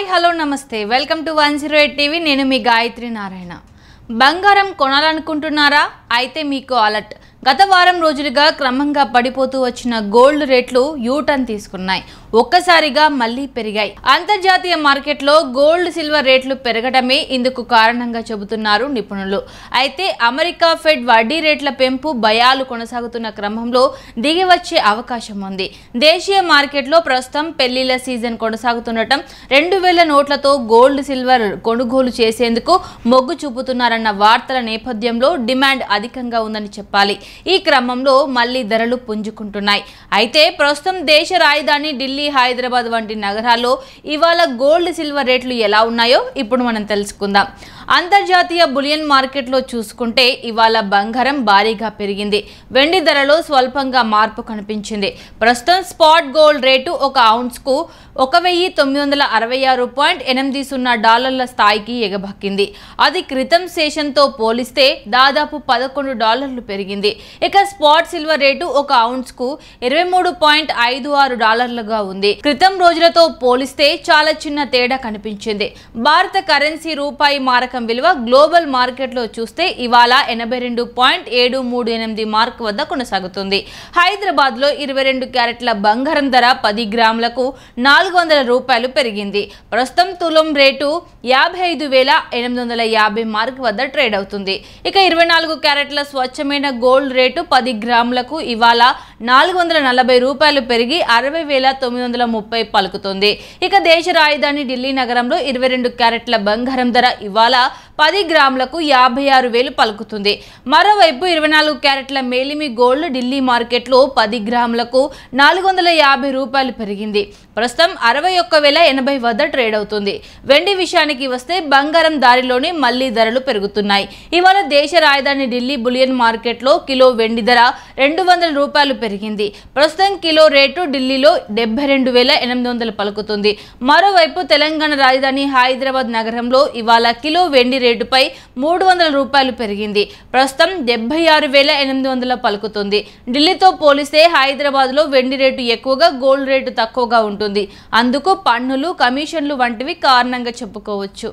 hi hello నమస్తే welcome to one zero eight TV నేను మీ గాయత్రి నారాయణ బంగారం కొనాలనుకుంటున్నారా అయితే మీకు అలర్ట్ గత వారం రోజులుగా క్రమంగా పడిపోతూ వచ్చిన గోల్డ్ రేట్లు యూటర్న్ తీసుకున్నాయి ఒక్కసారిగా మళ్లీ పెరిగాయి అంతర్జాతీయ మార్కెట్లో గోల్డ్ సిల్వర్ రేట్లు పెరగడమే ఇందుకు కారణంగా చెబుతున్నారు నిపుణులు అయితే అమెరికా ఫెడ్ వడ్డీ రేట్ల పెంపు భయాలు కొనసాగుతున్న క్రమంలో దిగివచ్చే అవకాశం ఉంది దేశీయ మార్కెట్లో ప్రస్తుతం పెళ్లిళ్ల సీజన్ కొనసాగుతుండటం రెండు వేల నోట్లతో గోల్డ్ సిల్వర్ కొనుగోలు చేసేందుకు మొగ్గు చూపుతున్నారన్న వార్తల నేపథ్యంలో డిమాండ్ అధికంగా ఉందని చెప్పాలి ఈ క్రమంలో మళ్లీ ధరలు పుంజుకుంటున్నాయి అయితే ప్రస్తుతం దేశ రాజధాని ఢిల్లీ ఢిల్లీ హైదరాబాద్ వంటి నగరాల్లో ఇవాళ గోల్డ్ సిల్వర్ రేట్లు ఎలా ఉన్నాయో ఇప్పుడు మనం తెలుసుకుందాం అంతర్జాతీయ బులియన్ మార్కెట్లో చూసుకుంటే ఇవాళ బంగారం భారీగా పెరిగింది వెండి ధరలో స్వల్పంగా మార్పు కనిపించింది ప్రస్తుతం స్పాట్ గోల్డ్ రేటు ఒక ఔన్స్కు ఒక వెయ్యి తొమ్మిది వందల అరవై ఆరు పాయింట్ ఎనిమిది సున్నా డాలర్ల స్థాయికి ఎగబక్కింది అది క్రితం సెషన్తో పోలిస్తే దాదాపు పదకొండు డాలర్లు పెరిగింది ఇక స్పాట్ సిల్వర్ రేటు ఒక ఔన్స్కు ఇరవై మూడు పాయింట్ ఐదు ఆరు డాలర్లుగా ఉంది క్రితం రోజులతో పోలిస్తే చాలా చిన్న తేడా కనిపించింది భారత కరెన్సీ రూపాయి మారకం విలువ గ్లోబల్ మార్కెట్లో చూస్తే ఇవాళ ఎనభై రెండు పాయింట్ ఏడు మూడు ఎనిమిది మార్క్ వద్ద కొనసాగుతుంది హైదరాబాద్లో ఇరవై రెండు క్యారెట్ల బంగారం ధర పది గ్రాములకు నాలుగు వందల రూపాయలు పెరిగింది ప్రస్తుతం తులం రేటు యాభై ఐదు వేల ఎనిమిది వందల యాభై మార్క్ వద్ద ట్రేడ్ అవుతుంది ఇక ఇరవై నాలుగు క్యారెట్ల స్వచ్ఛమైన గోల్డ్ రేటు పది గ్రాములకు ఇవాళ నాలుగు వందల నలభై రూపాయలు పెరిగి అరవై వేల తొమ్మిది వందల ముప్పై పలుకుతుంది ఇక దేశ రాజధాని ఢిల్లీ నగరంలో ఇరవై రెండు క్యారెట్ల బంగారం ధర ఇవాళ పది గ్రాములకు యాభై ఆరు వేలు పలుకుతుంది మరోవైపు ఇరవై నాలుగు క్యారెట్ల మేలిమి గోల్డ్ ఢిల్లీ మార్కెట్లో పది గ్రాములకు నాలుగు వందల యాభై రూపాయలు పెరిగింది ప్రస్తుతం అరవై ఒక్క వేల ఎనభై వద్ద ట్రేడ్ అవుతుంది వెండి విషయానికి వస్తే బంగారం దారిలోనే మళ్లీ ధరలు పెరుగుతున్నాయి ఇవాళ దేశ రాజధాని ఢిల్లీ బులియన్ మార్కెట్లో కిలో వెండి ధర రెండు వందల రూపాయలు జరిగింది ప్రస్తుతం కిలో రేటు ఢిల్లీలో డెబ్బై రెండు వేల ఎనిమిది వందలు పలుకుతుంది మరోవైపు తెలంగాణ రాజధాని హైదరాబాద్ నగరంలో ఇవాళ కిలో వెండి రేటుపై మూడు వందల రూపాయలు పెరిగింది ప్రస్తుతం డెబ్బై ఆరు వేల ఎనిమిది వందల పలుకుతుంది ఢిల్లీతో పోలిస్తే హైదరాబాద్లో వెండి రేటు ఎక్కువగా గోల్డ్ రేటు తక్కువగా ఉంటుంది అందుకు పన్నులు కమిషన్లు వంటివి కారణంగా చెప్పుకోవచ్చు